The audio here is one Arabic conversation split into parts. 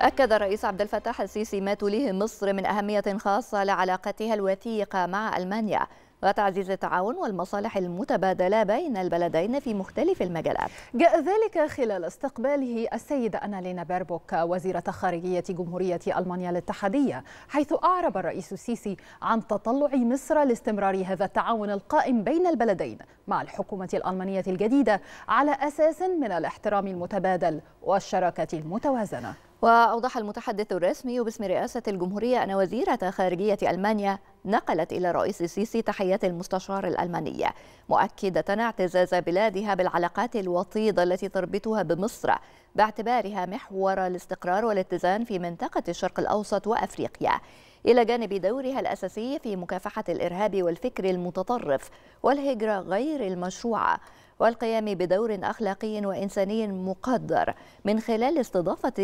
أكد الرئيس عبد الفتاح السيسي ما توليه مصر من أهمية خاصة لعلاقتها الوثيقة مع ألمانيا وتعزيز التعاون والمصالح المتبادلة بين البلدين في مختلف المجالات جاء ذلك خلال استقباله السيدة أنالينا بيربوك وزيرة خارجية جمهورية ألمانيا الاتحادية حيث أعرب الرئيس السيسي عن تطلع مصر لاستمرار هذا التعاون القائم بين البلدين مع الحكومة الألمانية الجديدة على أساس من الاحترام المتبادل والشراكة المتوازنة وأوضح المتحدث الرسمي باسم رئاسة الجمهورية أن وزيرة خارجية ألمانيا نقلت إلى الرئيس السيسي تحيات المستشار الألمانية مؤكدة اعتزاز بلادها بالعلاقات الوطيدة التي تربطها بمصر باعتبارها محور الاستقرار والاتزان في منطقة الشرق الأوسط وأفريقيا إلى جانب دورها الأساسي في مكافحة الإرهاب والفكر المتطرف والهجرة غير المشروعة والقيام بدور أخلاقي وإنساني مقدر من خلال استضافة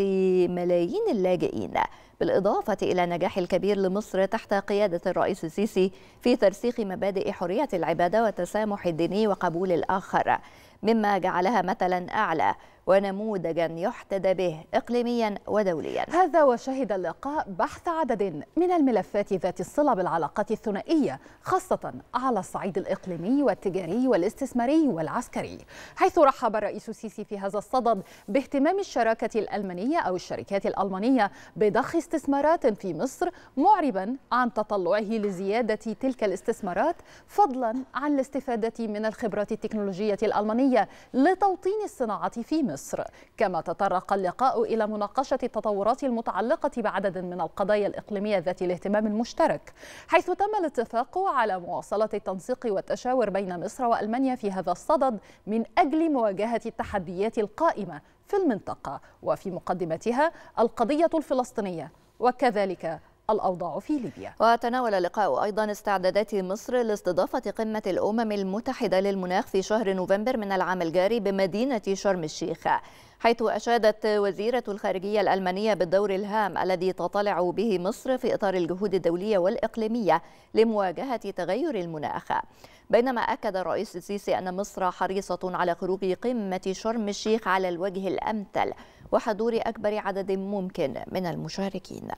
ملايين اللاجئين بالإضافة إلى نجاح الكبير لمصر تحت قيادة الرئيس السيسي في ترسيخ مبادئ حرية العبادة والتسامح الديني وقبول الآخر مما جعلها مثلا أعلى ونموذجا يحتدى به إقليميا ودوليا هذا وشهد اللقاء بحث عدد من الملفات ذات الصلة بالعلاقات الثنائية خاصة على الصعيد الإقليمي والتجاري والاستثماري والعسكري حيث رحب الرئيس السيسي في هذا الصدد باهتمام الشراكة الألمانية أو الشركات الألمانية بضخ استثمارات في مصر معربا عن تطلعه لزيادة تلك الاستثمارات فضلا عن الاستفادة من الخبرات التكنولوجية الألمانية لتوطين الصناعة في مصر مصر كما تطرق اللقاء إلى مناقشة التطورات المتعلقة بعدد من القضايا الإقليمية ذات الاهتمام المشترك حيث تم الاتفاق على مواصلة التنسيق والتشاور بين مصر وألمانيا في هذا الصدد من أجل مواجهة التحديات القائمة في المنطقة وفي مقدمتها القضية الفلسطينية وكذلك الأوضاع في ليبيا وتناول اللقاء أيضا استعدادات مصر لاستضافة قمة الأمم المتحدة للمناخ في شهر نوفمبر من العام الجاري بمدينة شرم الشيخ حيث أشادت وزيرة الخارجية الألمانية بالدور الهام الذي تطلع به مصر في إطار الجهود الدولية والإقليمية لمواجهة تغير المناخ بينما أكد الرئيس السيسي أن مصر حريصة على خروج قمة شرم الشيخ على الوجه الأمثل وحضور أكبر عدد ممكن من المشاركين